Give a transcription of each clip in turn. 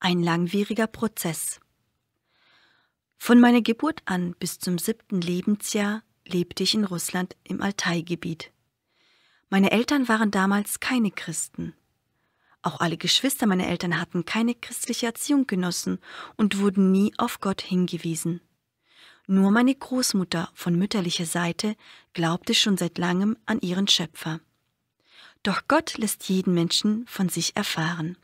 ein langwieriger Prozess. Von meiner Geburt an bis zum siebten Lebensjahr lebte ich in Russland im Altai-Gebiet. Meine Eltern waren damals keine Christen. Auch alle Geschwister meiner Eltern hatten keine christliche Erziehung genossen und wurden nie auf Gott hingewiesen. Nur meine Großmutter von mütterlicher Seite glaubte schon seit langem an ihren Schöpfer. Doch Gott lässt jeden Menschen von sich erfahren.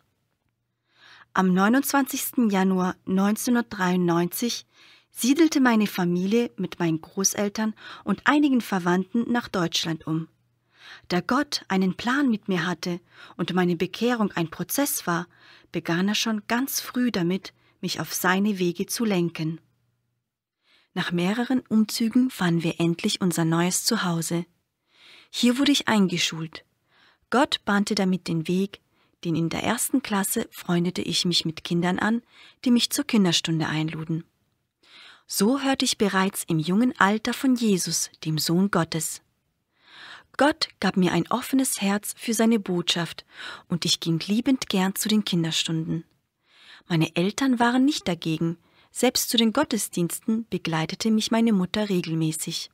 Am 29. Januar 1993 siedelte meine Familie mit meinen Großeltern und einigen Verwandten nach Deutschland um. Da Gott einen Plan mit mir hatte und meine Bekehrung ein Prozess war, begann er schon ganz früh damit, mich auf seine Wege zu lenken. Nach mehreren Umzügen fanden wir endlich unser neues Zuhause. Hier wurde ich eingeschult. Gott bahnte damit den Weg, denn in der ersten Klasse freundete ich mich mit Kindern an, die mich zur Kinderstunde einluden. So hörte ich bereits im jungen Alter von Jesus, dem Sohn Gottes. Gott gab mir ein offenes Herz für seine Botschaft, und ich ging liebend gern zu den Kinderstunden. Meine Eltern waren nicht dagegen, selbst zu den Gottesdiensten begleitete mich meine Mutter regelmäßig.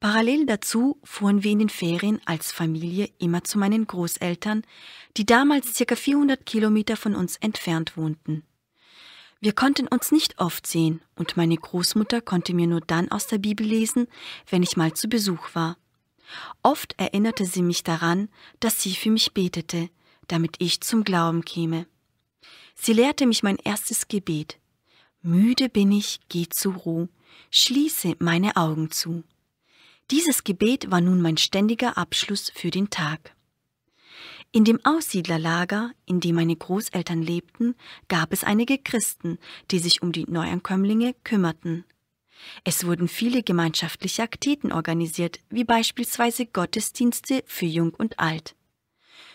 Parallel dazu fuhren wir in den Ferien als Familie immer zu meinen Großeltern, die damals circa 400 Kilometer von uns entfernt wohnten. Wir konnten uns nicht oft sehen und meine Großmutter konnte mir nur dann aus der Bibel lesen, wenn ich mal zu Besuch war. Oft erinnerte sie mich daran, dass sie für mich betete, damit ich zum Glauben käme. Sie lehrte mich mein erstes Gebet. Müde bin ich, geh zur Ruhe, schließe meine Augen zu. Dieses Gebet war nun mein ständiger Abschluss für den Tag. In dem Aussiedlerlager, in dem meine Großeltern lebten, gab es einige Christen, die sich um die Neuankömmlinge kümmerten. Es wurden viele gemeinschaftliche Aktivitäten organisiert, wie beispielsweise Gottesdienste für Jung und Alt.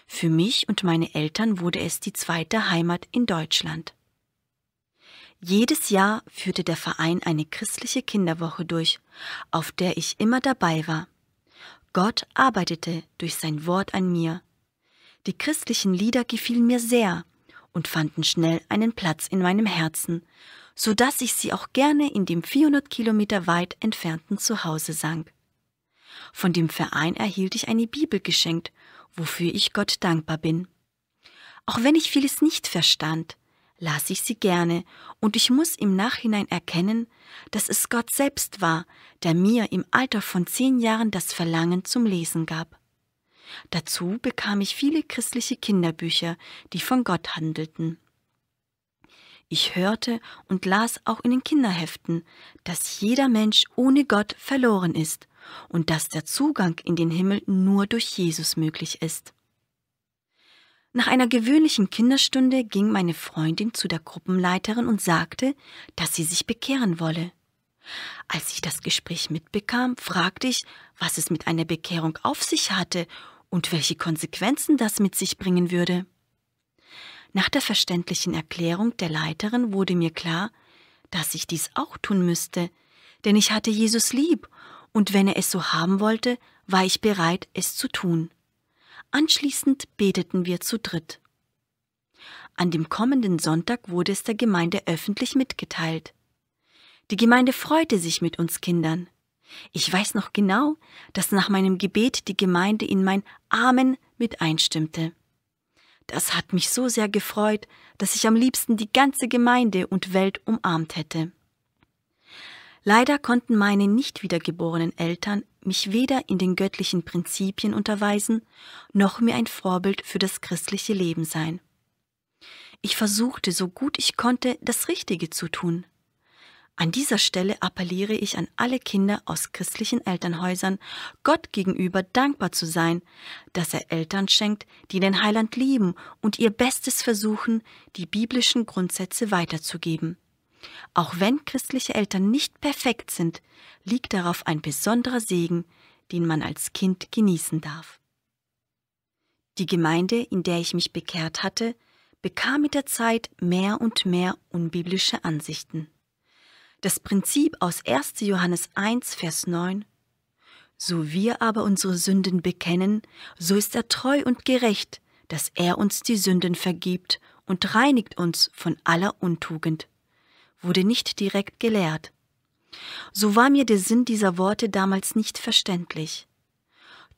Für mich und meine Eltern wurde es die zweite Heimat in Deutschland. Jedes Jahr führte der Verein eine christliche Kinderwoche durch, auf der ich immer dabei war. Gott arbeitete durch sein Wort an mir. Die christlichen Lieder gefielen mir sehr und fanden schnell einen Platz in meinem Herzen, so dass ich sie auch gerne in dem 400 Kilometer weit entfernten Zuhause sang. Von dem Verein erhielt ich eine Bibel geschenkt, wofür ich Gott dankbar bin. Auch wenn ich vieles nicht verstand, las ich sie gerne, und ich muss im Nachhinein erkennen, dass es Gott selbst war, der mir im Alter von zehn Jahren das Verlangen zum Lesen gab. Dazu bekam ich viele christliche Kinderbücher, die von Gott handelten. Ich hörte und las auch in den Kinderheften, dass jeder Mensch ohne Gott verloren ist und dass der Zugang in den Himmel nur durch Jesus möglich ist. Nach einer gewöhnlichen Kinderstunde ging meine Freundin zu der Gruppenleiterin und sagte, dass sie sich bekehren wolle. Als ich das Gespräch mitbekam, fragte ich, was es mit einer Bekehrung auf sich hatte und welche Konsequenzen das mit sich bringen würde. Nach der verständlichen Erklärung der Leiterin wurde mir klar, dass ich dies auch tun müsste, denn ich hatte Jesus lieb, und wenn er es so haben wollte, war ich bereit, es zu tun. Anschließend beteten wir zu dritt. An dem kommenden Sonntag wurde es der Gemeinde öffentlich mitgeteilt. Die Gemeinde freute sich mit uns Kindern. Ich weiß noch genau, dass nach meinem Gebet die Gemeinde in mein Amen mit einstimmte. Das hat mich so sehr gefreut, dass ich am liebsten die ganze Gemeinde und Welt umarmt hätte. Leider konnten meine nicht wiedergeborenen Eltern mich weder in den göttlichen Prinzipien unterweisen, noch mir ein Vorbild für das christliche Leben sein. Ich versuchte so gut ich konnte, das Richtige zu tun. An dieser Stelle appelliere ich an alle Kinder aus christlichen Elternhäusern, Gott gegenüber dankbar zu sein, dass er Eltern schenkt, die den Heiland lieben und ihr Bestes versuchen, die biblischen Grundsätze weiterzugeben. Auch wenn christliche Eltern nicht perfekt sind, liegt darauf ein besonderer Segen, den man als Kind genießen darf. Die Gemeinde, in der ich mich bekehrt hatte, bekam mit der Zeit mehr und mehr unbiblische Ansichten. Das Prinzip aus 1. Johannes 1, Vers 9 So wir aber unsere Sünden bekennen, so ist er treu und gerecht, dass er uns die Sünden vergibt und reinigt uns von aller Untugend wurde nicht direkt gelehrt. So war mir der Sinn dieser Worte damals nicht verständlich.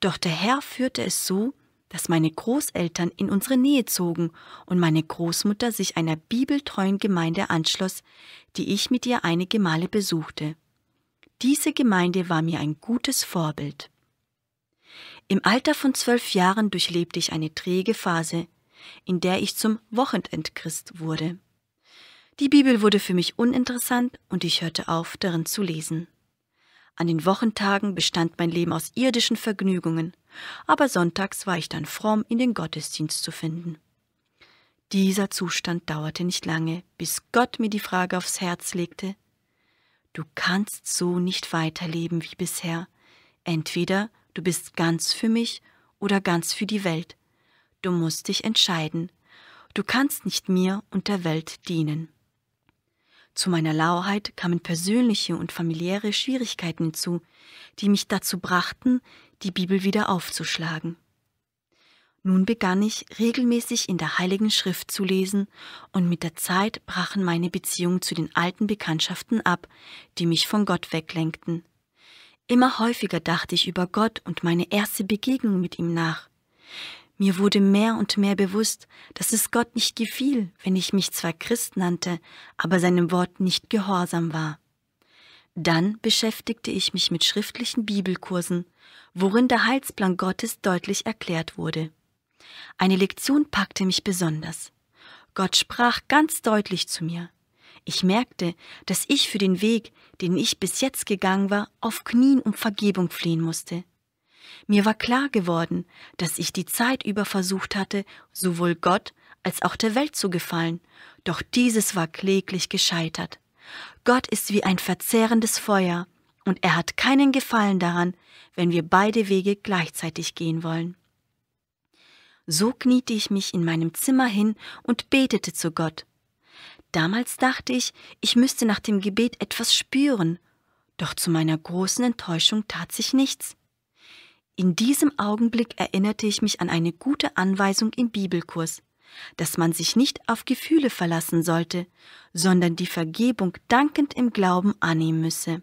Doch der Herr führte es so, dass meine Großeltern in unsere Nähe zogen und meine Großmutter sich einer bibeltreuen Gemeinde anschloss, die ich mit ihr einige Male besuchte. Diese Gemeinde war mir ein gutes Vorbild. Im Alter von zwölf Jahren durchlebte ich eine träge Phase, in der ich zum Wochenendchrist wurde. Die Bibel wurde für mich uninteressant und ich hörte auf, darin zu lesen. An den Wochentagen bestand mein Leben aus irdischen Vergnügungen, aber sonntags war ich dann fromm, in den Gottesdienst zu finden. Dieser Zustand dauerte nicht lange, bis Gott mir die Frage aufs Herz legte, Du kannst so nicht weiterleben wie bisher. Entweder du bist ganz für mich oder ganz für die Welt. Du musst dich entscheiden. Du kannst nicht mir und der Welt dienen. Zu meiner Lauheit kamen persönliche und familiäre Schwierigkeiten hinzu, die mich dazu brachten, die Bibel wieder aufzuschlagen. Nun begann ich regelmäßig in der Heiligen Schrift zu lesen, und mit der Zeit brachen meine Beziehungen zu den alten Bekanntschaften ab, die mich von Gott weglenkten. Immer häufiger dachte ich über Gott und meine erste Begegnung mit ihm nach. Mir wurde mehr und mehr bewusst, dass es Gott nicht gefiel, wenn ich mich zwar Christ nannte, aber seinem Wort nicht gehorsam war. Dann beschäftigte ich mich mit schriftlichen Bibelkursen, worin der Heilsplan Gottes deutlich erklärt wurde. Eine Lektion packte mich besonders. Gott sprach ganz deutlich zu mir. Ich merkte, dass ich für den Weg, den ich bis jetzt gegangen war, auf Knien um Vergebung flehen musste. Mir war klar geworden, dass ich die Zeit über versucht hatte, sowohl Gott als auch der Welt zu gefallen, doch dieses war kläglich gescheitert. Gott ist wie ein verzehrendes Feuer, und er hat keinen Gefallen daran, wenn wir beide Wege gleichzeitig gehen wollen. So kniete ich mich in meinem Zimmer hin und betete zu Gott. Damals dachte ich, ich müsste nach dem Gebet etwas spüren, doch zu meiner großen Enttäuschung tat sich nichts. In diesem Augenblick erinnerte ich mich an eine gute Anweisung im Bibelkurs, dass man sich nicht auf Gefühle verlassen sollte, sondern die Vergebung dankend im Glauben annehmen müsse.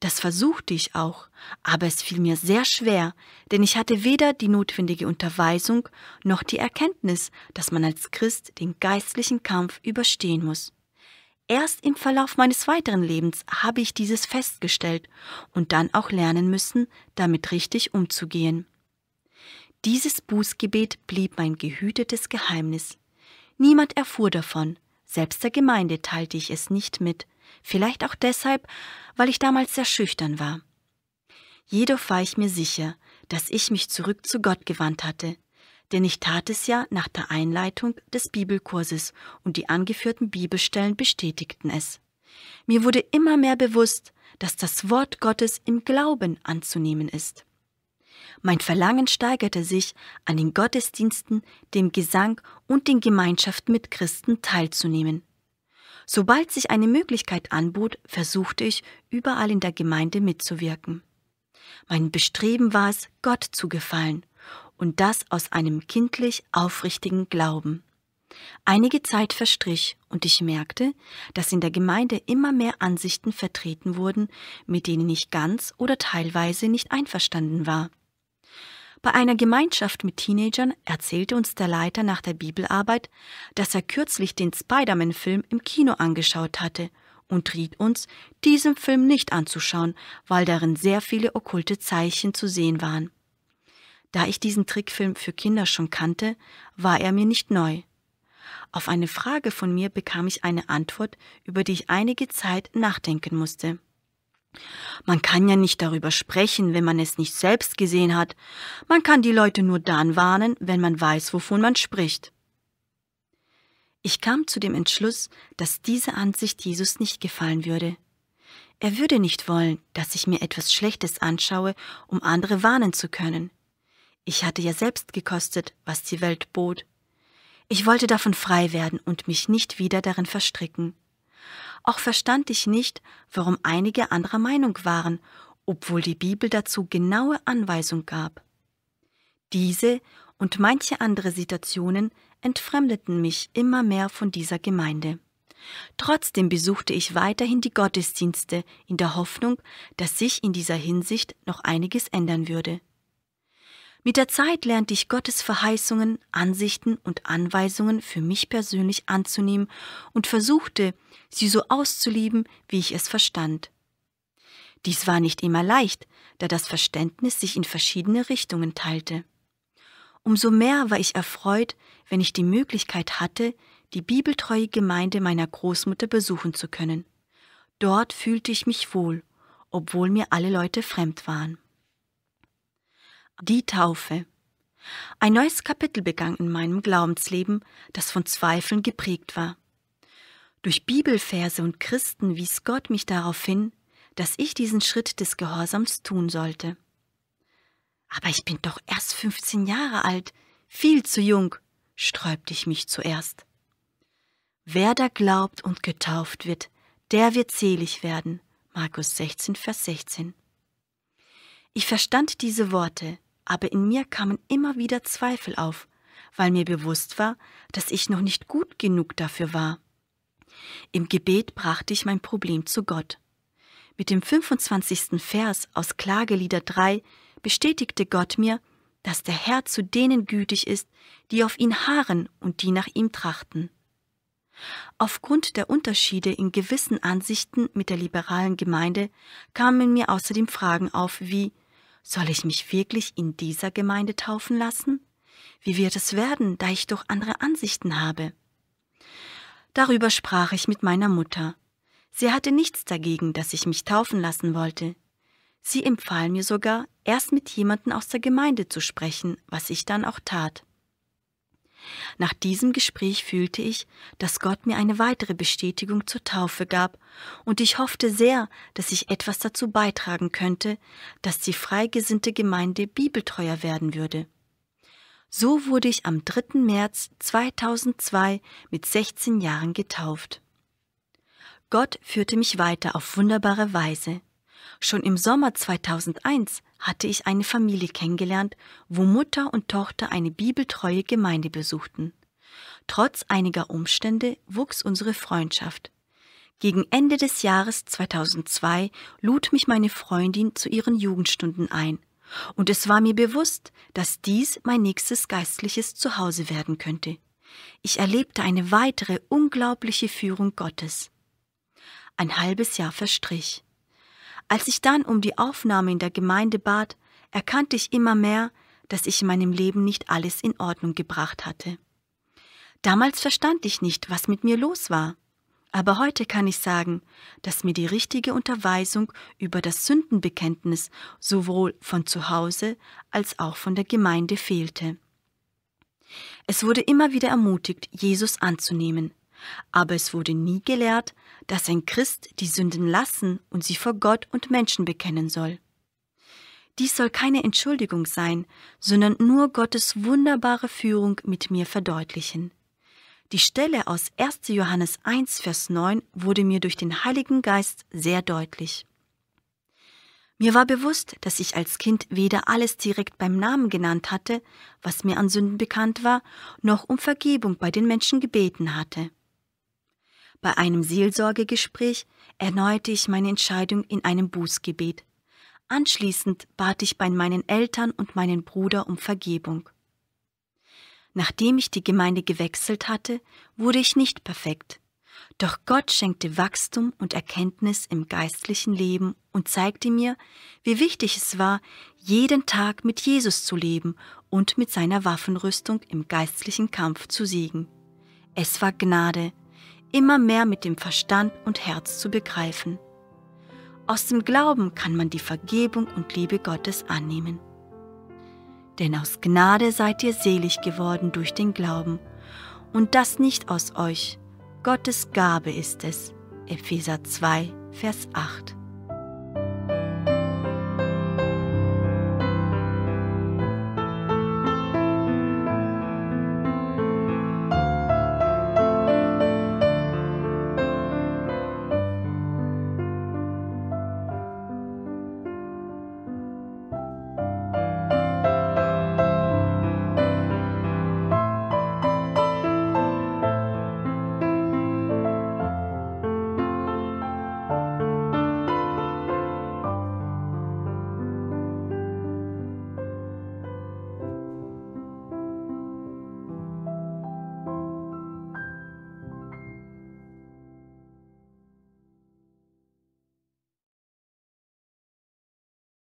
Das versuchte ich auch, aber es fiel mir sehr schwer, denn ich hatte weder die notwendige Unterweisung noch die Erkenntnis, dass man als Christ den geistlichen Kampf überstehen muss. Erst im Verlauf meines weiteren Lebens habe ich dieses festgestellt und dann auch lernen müssen, damit richtig umzugehen. Dieses Bußgebet blieb mein gehütetes Geheimnis. Niemand erfuhr davon, selbst der Gemeinde teilte ich es nicht mit, vielleicht auch deshalb, weil ich damals sehr schüchtern war. Jedoch war ich mir sicher, dass ich mich zurück zu Gott gewandt hatte, denn ich tat es ja nach der Einleitung des Bibelkurses und die angeführten Bibelstellen bestätigten es. Mir wurde immer mehr bewusst, dass das Wort Gottes im Glauben anzunehmen ist. Mein Verlangen steigerte sich, an den Gottesdiensten, dem Gesang und den Gemeinschaften mit Christen teilzunehmen. Sobald sich eine Möglichkeit anbot, versuchte ich, überall in der Gemeinde mitzuwirken. Mein Bestreben war es, Gott zu gefallen und das aus einem kindlich aufrichtigen Glauben. Einige Zeit verstrich und ich merkte, dass in der Gemeinde immer mehr Ansichten vertreten wurden, mit denen ich ganz oder teilweise nicht einverstanden war. Bei einer Gemeinschaft mit Teenagern erzählte uns der Leiter nach der Bibelarbeit, dass er kürzlich den Spider-Man-Film im Kino angeschaut hatte und riet uns, diesen Film nicht anzuschauen, weil darin sehr viele okkulte Zeichen zu sehen waren. Da ich diesen Trickfilm für Kinder schon kannte, war er mir nicht neu. Auf eine Frage von mir bekam ich eine Antwort, über die ich einige Zeit nachdenken musste. Man kann ja nicht darüber sprechen, wenn man es nicht selbst gesehen hat. Man kann die Leute nur dann warnen, wenn man weiß, wovon man spricht. Ich kam zu dem Entschluss, dass diese Ansicht Jesus nicht gefallen würde. Er würde nicht wollen, dass ich mir etwas Schlechtes anschaue, um andere warnen zu können. Ich hatte ja selbst gekostet, was die Welt bot. Ich wollte davon frei werden und mich nicht wieder darin verstricken. Auch verstand ich nicht, warum einige anderer Meinung waren, obwohl die Bibel dazu genaue Anweisung gab. Diese und manche andere Situationen entfremdeten mich immer mehr von dieser Gemeinde. Trotzdem besuchte ich weiterhin die Gottesdienste in der Hoffnung, dass sich in dieser Hinsicht noch einiges ändern würde. Mit der Zeit lernte ich Gottes Verheißungen, Ansichten und Anweisungen für mich persönlich anzunehmen und versuchte, sie so auszulieben, wie ich es verstand. Dies war nicht immer leicht, da das Verständnis sich in verschiedene Richtungen teilte. Umso mehr war ich erfreut, wenn ich die Möglichkeit hatte, die bibeltreue Gemeinde meiner Großmutter besuchen zu können. Dort fühlte ich mich wohl, obwohl mir alle Leute fremd waren. Die Taufe. Ein neues Kapitel begann in meinem Glaubensleben, das von Zweifeln geprägt war. Durch Bibelverse und Christen wies Gott mich darauf hin, dass ich diesen Schritt des Gehorsams tun sollte. Aber ich bin doch erst 15 Jahre alt, viel zu jung, sträubte ich mich zuerst. Wer da glaubt und getauft wird, der wird selig werden. Markus 16, Vers 16. Ich verstand diese Worte, aber in mir kamen immer wieder Zweifel auf, weil mir bewusst war, dass ich noch nicht gut genug dafür war. Im Gebet brachte ich mein Problem zu Gott. Mit dem 25. Vers aus Klagelieder 3 bestätigte Gott mir, dass der Herr zu denen gütig ist, die auf ihn harren und die nach ihm trachten. Aufgrund der Unterschiede in gewissen Ansichten mit der liberalen Gemeinde kamen mir außerdem Fragen auf wie soll ich mich wirklich in dieser Gemeinde taufen lassen? Wie wird es werden, da ich doch andere Ansichten habe? Darüber sprach ich mit meiner Mutter. Sie hatte nichts dagegen, dass ich mich taufen lassen wollte. Sie empfahl mir sogar, erst mit jemandem aus der Gemeinde zu sprechen, was ich dann auch tat. Nach diesem Gespräch fühlte ich, dass Gott mir eine weitere Bestätigung zur Taufe gab, und ich hoffte sehr, dass ich etwas dazu beitragen könnte, dass die freigesinnte Gemeinde bibeltreuer werden würde. So wurde ich am 3. März 2002 mit 16 Jahren getauft. Gott führte mich weiter auf wunderbare Weise. Schon im Sommer 2001 hatte ich eine Familie kennengelernt, wo Mutter und Tochter eine bibeltreue Gemeinde besuchten. Trotz einiger Umstände wuchs unsere Freundschaft. Gegen Ende des Jahres 2002 lud mich meine Freundin zu ihren Jugendstunden ein. Und es war mir bewusst, dass dies mein nächstes geistliches Zuhause werden könnte. Ich erlebte eine weitere unglaubliche Führung Gottes. Ein halbes Jahr verstrich. Als ich dann um die Aufnahme in der Gemeinde bat, erkannte ich immer mehr, dass ich in meinem Leben nicht alles in Ordnung gebracht hatte. Damals verstand ich nicht, was mit mir los war. Aber heute kann ich sagen, dass mir die richtige Unterweisung über das Sündenbekenntnis sowohl von zu Hause als auch von der Gemeinde fehlte. Es wurde immer wieder ermutigt, Jesus anzunehmen, aber es wurde nie gelehrt, dass ein Christ die Sünden lassen und sie vor Gott und Menschen bekennen soll. Dies soll keine Entschuldigung sein, sondern nur Gottes wunderbare Führung mit mir verdeutlichen. Die Stelle aus 1. Johannes 1, Vers 9 wurde mir durch den Heiligen Geist sehr deutlich. Mir war bewusst, dass ich als Kind weder alles direkt beim Namen genannt hatte, was mir an Sünden bekannt war, noch um Vergebung bei den Menschen gebeten hatte. Bei einem Seelsorgegespräch erneute ich meine Entscheidung in einem Bußgebet. Anschließend bat ich bei meinen Eltern und meinen Bruder um Vergebung. Nachdem ich die Gemeinde gewechselt hatte, wurde ich nicht perfekt. Doch Gott schenkte Wachstum und Erkenntnis im geistlichen Leben und zeigte mir, wie wichtig es war, jeden Tag mit Jesus zu leben und mit seiner Waffenrüstung im geistlichen Kampf zu siegen. Es war Gnade, immer mehr mit dem Verstand und Herz zu begreifen. Aus dem Glauben kann man die Vergebung und Liebe Gottes annehmen. Denn aus Gnade seid ihr selig geworden durch den Glauben, und das nicht aus euch, Gottes Gabe ist es. Epheser 2, Vers 8.